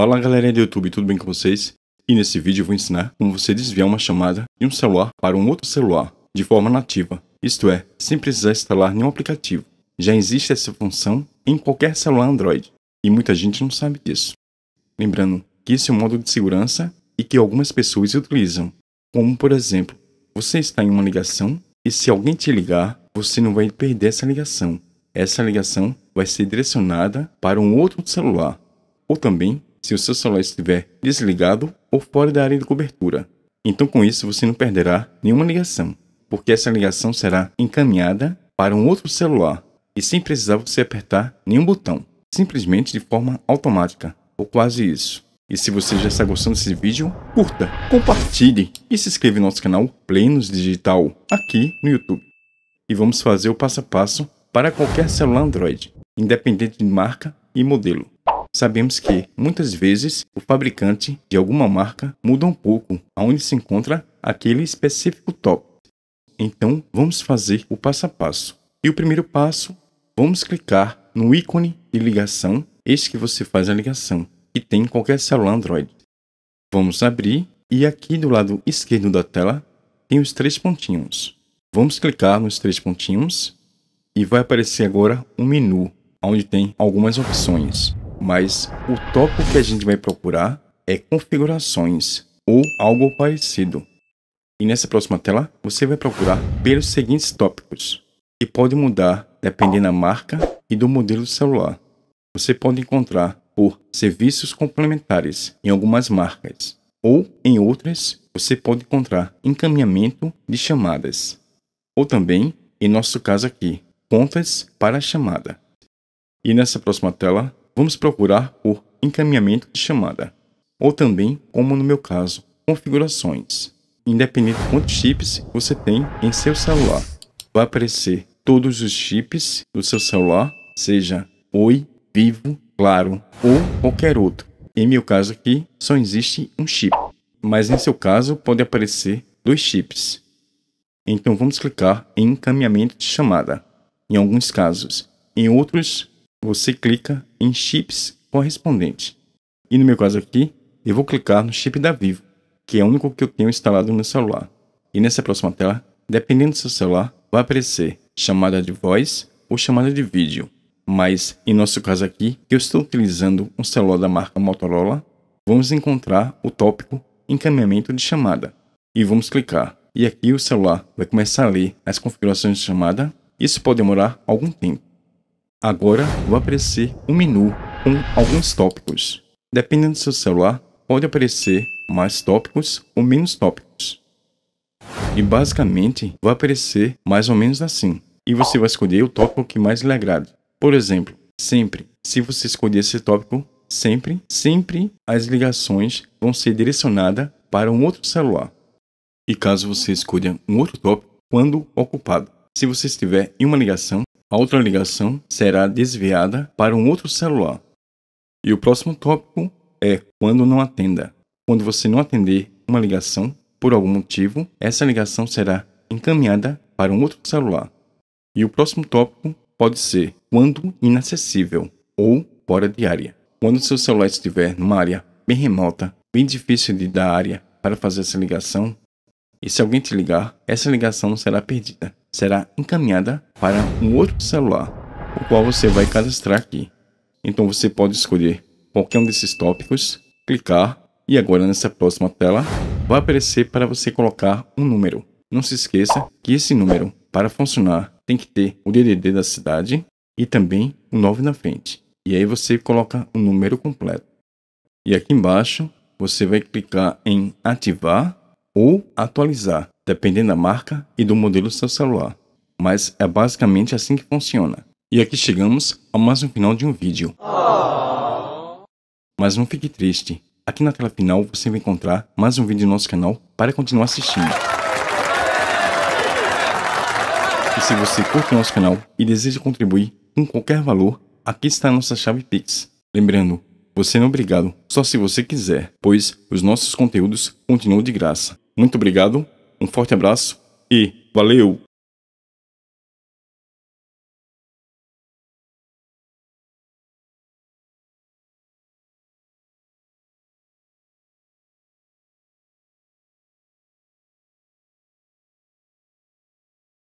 Fala galerinha do YouTube, tudo bem com vocês? E nesse vídeo eu vou ensinar como você desviar uma chamada de um celular para um outro celular de forma nativa, isto é, sem precisar instalar nenhum aplicativo. Já existe essa função em qualquer celular Android e muita gente não sabe disso. Lembrando que esse é um modo de segurança e que algumas pessoas utilizam, como por exemplo, você está em uma ligação e se alguém te ligar, você não vai perder essa ligação. Essa ligação vai ser direcionada para um outro celular. Ou também se o seu celular estiver desligado ou fora da área de cobertura. Então, com isso, você não perderá nenhuma ligação, porque essa ligação será encaminhada para um outro celular e sem precisar você apertar nenhum botão, simplesmente de forma automática, ou quase isso. E se você já está gostando desse vídeo, curta, compartilhe e se inscreva no nosso canal Plenos Digital aqui no YouTube. E vamos fazer o passo a passo para qualquer celular Android, independente de marca e modelo sabemos que, muitas vezes, o fabricante de alguma marca muda um pouco aonde se encontra aquele específico top. Então, vamos fazer o passo a passo. E o primeiro passo, vamos clicar no ícone de ligação, este que você faz a ligação, que tem em qualquer celular Android. Vamos abrir e aqui do lado esquerdo da tela tem os três pontinhos. Vamos clicar nos três pontinhos e vai aparecer agora um menu onde tem algumas opções mas o tópico que a gente vai procurar é configurações ou algo parecido. E nessa próxima tela, você vai procurar pelos seguintes tópicos, que pode mudar dependendo da marca e do modelo do celular. Você pode encontrar por serviços complementares em algumas marcas, ou em outras, você pode encontrar encaminhamento de chamadas, ou também, em nosso caso aqui, contas para chamada. E nessa próxima tela, vamos procurar por encaminhamento de chamada, ou também, como no meu caso, configurações. Independente de quantos chips você tem em seu celular, vai aparecer todos os chips do seu celular, seja Oi, Vivo, Claro ou qualquer outro. Em meu caso aqui, só existe um chip, mas em seu caso pode aparecer dois chips. Então vamos clicar em encaminhamento de chamada. Em alguns casos, em outros você clica em chips correspondente. E no meu caso aqui, eu vou clicar no chip da Vivo, que é o único que eu tenho instalado no meu celular. E nessa próxima tela, dependendo do seu celular, vai aparecer chamada de voz ou chamada de vídeo. Mas, em nosso caso aqui, eu estou utilizando um celular da marca Motorola, vamos encontrar o tópico encaminhamento de chamada e vamos clicar. E aqui o celular vai começar a ler as configurações de chamada. Isso pode demorar algum tempo. Agora vai aparecer um menu com alguns tópicos. Dependendo do seu celular, pode aparecer mais tópicos ou menos tópicos. E basicamente vai aparecer mais ou menos assim. E você vai escolher o tópico que mais lhe agrada. Por exemplo, sempre. Se você escolher esse tópico, sempre, sempre as ligações vão ser direcionadas para um outro celular. E caso você escolha um outro tópico, quando ocupado. Se você estiver em uma ligação, a outra ligação será desviada para um outro celular. E o próximo tópico é quando não atenda. Quando você não atender uma ligação, por algum motivo, essa ligação será encaminhada para um outro celular. E o próximo tópico pode ser quando inacessível ou fora de área. Quando seu celular estiver numa área bem remota, bem difícil de dar área para fazer essa ligação, e se alguém te ligar, essa ligação será perdida será encaminhada para um outro celular, o qual você vai cadastrar aqui. Então você pode escolher qualquer um desses tópicos, clicar e agora nessa próxima tela vai aparecer para você colocar um número. Não se esqueça que esse número, para funcionar, tem que ter o DDD da cidade e também o 9 na frente. E aí você coloca o um número completo. E aqui embaixo você vai clicar em ativar ou atualizar dependendo da marca e do modelo do seu celular. Mas é basicamente assim que funciona. E aqui chegamos ao mais um final de um vídeo. Mas não fique triste, aqui na tela final você vai encontrar mais um vídeo no nosso canal para continuar assistindo. E se você curte o nosso canal e deseja contribuir com qualquer valor, aqui está a nossa chave Pix. Lembrando, você não é obrigado, só se você quiser, pois os nossos conteúdos continuam de graça. Muito obrigado um forte abraço e valeu!